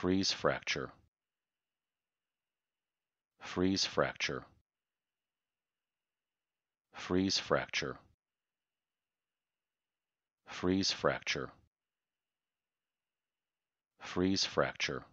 Freeze fracture freeze fracture freeze fracture freeze fracture freeze fracture